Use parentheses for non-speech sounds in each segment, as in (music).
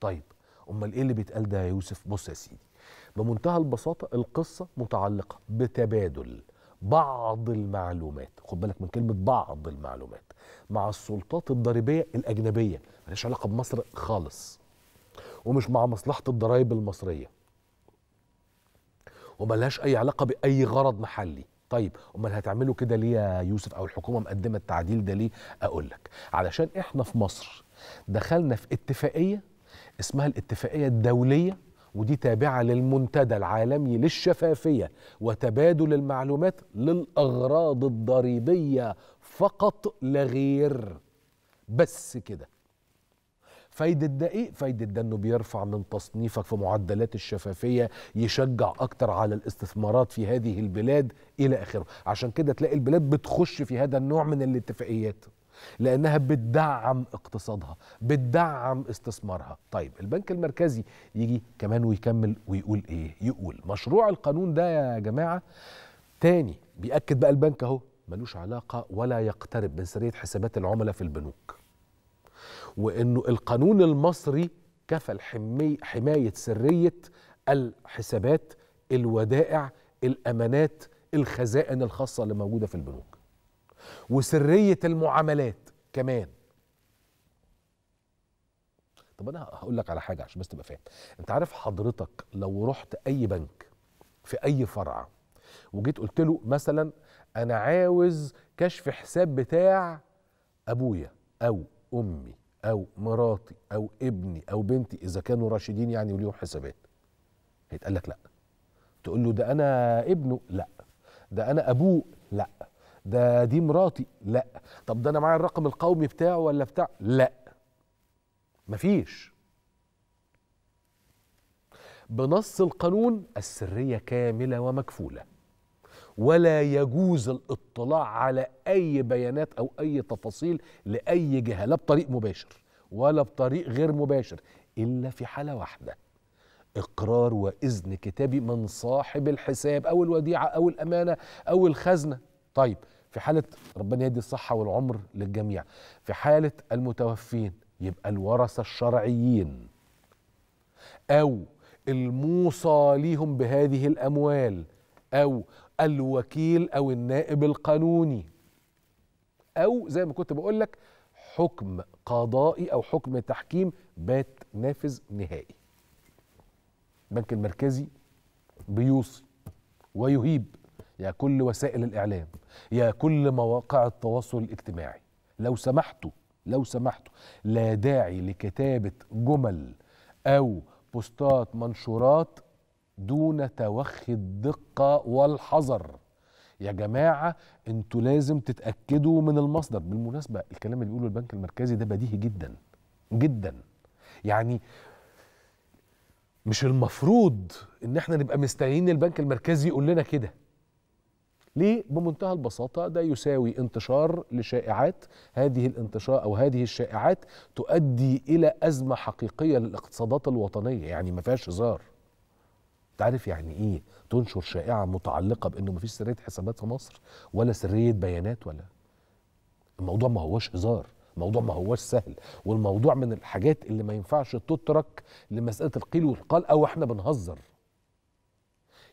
طيب امال ايه اللي بيتقال ده يا يوسف بص يا سيدي بمنتهى البساطه القصه متعلقه بتبادل بعض المعلومات خد بالك من كلمه بعض المعلومات مع السلطات الضريبيه الاجنبيه ملهاش علاقه بمصر خالص ومش مع مصلحه الضرائب المصريه وملهاش اي علاقه باي غرض محلي طيب امال هتعملوا كده ليه يا يوسف او الحكومه مقدمه التعديل ده ليه اقول لك علشان احنا في مصر دخلنا في اتفاقيه اسمها الاتفاقية الدولية ودي تابعة للمنتدى العالمي للشفافية وتبادل المعلومات للأغراض الضريبية فقط لغير بس كده فايدة ده ايه؟ فايدة ده انه بيرفع من تصنيفك في معدلات الشفافية يشجع اكتر على الاستثمارات في هذه البلاد الى اخره عشان كده تلاقي البلاد بتخش في هذا النوع من الاتفاقيات لانها بتدعم اقتصادها بتدعم استثمارها طيب البنك المركزي يجي كمان ويكمل ويقول ايه يقول مشروع القانون ده يا جماعه تاني بيأكد بقى البنك اهو ملوش علاقة ولا يقترب من سرية حسابات العملاء في البنوك وأنه القانون المصري كفل حمي حماية سرية الحسابات الودائع الأمانات الخزائن الخاصة اللي موجودة في البنوك وسرية المعاملات كمان طب انا هقول لك على حاجه عشان بس تبقى فاهم انت عارف حضرتك لو رحت اي بنك في اي فرع وجيت قلت له مثلا انا عاوز كشف حساب بتاع ابويا او امي او مراتي او ابني او بنتي اذا كانوا راشدين يعني وليهم حسابات هيتقال لك لا تقول له ده انا ابنه لا ده انا ابوه لا ده دي مراتي لا طب ده انا معايا الرقم القومي بتاعه ولا بتاع لا مفيش بنص القانون السريه كامله ومكفوله ولا يجوز الاطلاع على اي بيانات او اي تفاصيل لاي جهه لا بطريق مباشر ولا بطريق غير مباشر الا في حاله واحده اقرار واذن كتابي من صاحب الحساب او الوديعه او الامانه او الخزنه طيب في حاله ربنا يدي الصحه والعمر للجميع في حاله المتوفين يبقى الورثه الشرعيين او الموصى ليهم بهذه الاموال او الوكيل او النائب القانوني او زي ما كنت بقول لك حكم قضائي او حكم تحكيم بات نافذ نهائي البنك المركزي بيوصي ويهيب يا كل وسائل الإعلام يا كل مواقع التواصل الاجتماعي لو سمحتوا لو سمحتوا لا داعي لكتابة جمل أو بوستات منشورات دون توخي الدقة والحذر يا جماعة انتوا لازم تتأكدوا من المصدر بالمناسبة الكلام اللي بيقوله البنك المركزي ده بديهي جدا جدا يعني مش المفروض ان احنا نبقى مستنيين البنك المركزي يقول لنا كده ليه بمنتهى البساطه ده يساوي انتشار لشائعات هذه الانتشار او هذه الشائعات تؤدي الى ازمه حقيقيه للاقتصادات الوطنيه يعني ما فيهاش هزار تعرف يعني ايه تنشر شائعه متعلقه بانه ما فيش سريه حسابات في مصر ولا سريه بيانات ولا الموضوع ما هوش هزار الموضوع ما هوش سهل والموضوع من الحاجات اللي ما ينفعش تترك لمساله القيل والقال او احنا بنهزر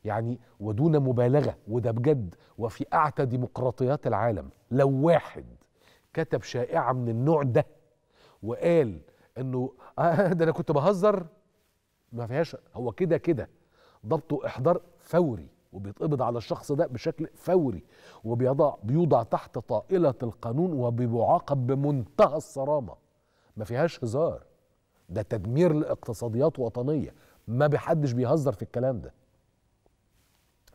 يعني ودون مبالغه وده بجد وفي اعتى ديمقراطيات العالم لو واحد كتب شائعه من النوع ده وقال انه (laughs) آه ده انا كنت بهزر ما فيهاش هو كده كده ضبطه احضار فوري وبيتقبض على الشخص ده بشكل فوري وبيضع بيوضع تحت طائله القانون وبيعاقب بمنتهى الصرامه ما فيهاش هزار ده تدمير لاقتصاديات وطنيه ما بحدش بيهزر في الكلام ده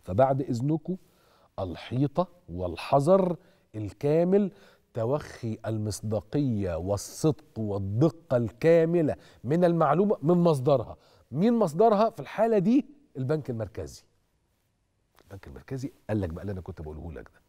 فبعد إذنكم الحيطة والحذر الكامل توخي المصداقية والصدق والدقة الكاملة من المعلومة من مصدرها مين مصدرها في الحالة دي البنك المركزي البنك المركزي قال لك بقى اللي أنا كنت بقوله لك ده